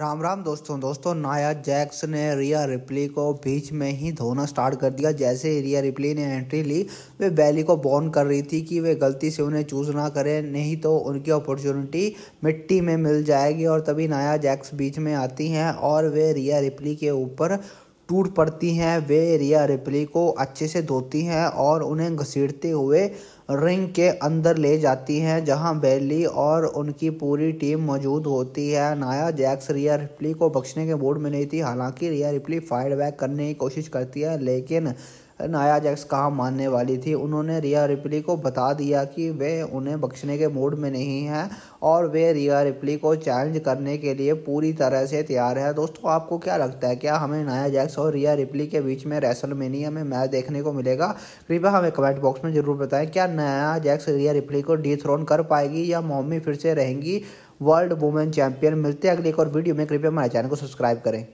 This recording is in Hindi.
राम राम दोस्तों दोस्तों नाया जैक्स ने रिया रिपली को बीच में ही धोना स्टार्ट कर दिया जैसे ही रिया रिपली ने एंट्री ली वे बैली को बॉर्न कर रही थी कि वे गलती से उन्हें चूज़ ना करें नहीं तो उनकी अपॉर्चुनिटी मिट्टी में मिल जाएगी और तभी नाया जैक्स बीच में आती हैं और वे रिया रिपली के ऊपर टूट पड़ती हैं वे रिया रिपली को अच्छे से धोती हैं और उन्हें घसीटते हुए रिंग के अंदर ले जाती हैं जहां बेली और उनकी पूरी टीम मौजूद होती है नाया जैक्स रिया रिपली को बख्शने के मूड में नहीं थी हालांकि रिया रिपली फायर बैक करने की कोशिश करती है लेकिन नाया जैक्स कहाँ मानने वाली थी उन्होंने रिया रिपली को बता दिया कि वे उन्हें बख्शने के मूड में नहीं हैं और वे रिया रिपली को चैलेंज करने के लिए पूरी तरह से तैयार है दोस्तों आपको क्या लगता है क्या हमें नाया जैक्स और रिया रिपली के बीच में रेसलमेनिया में मैच देखने को मिलेगा कृपया हमें कमेंट बॉक्स में ज़रूर बताएं क्या नया जैक्स रिया रिपली को डी कर पाएगी या मोमी फिर से रहेंगी वर्ल्ड वुमेन चैंपियन मिलते हैं अगले एक और वीडियो में कृपया हमारे चैनल को सब्सक्राइब करें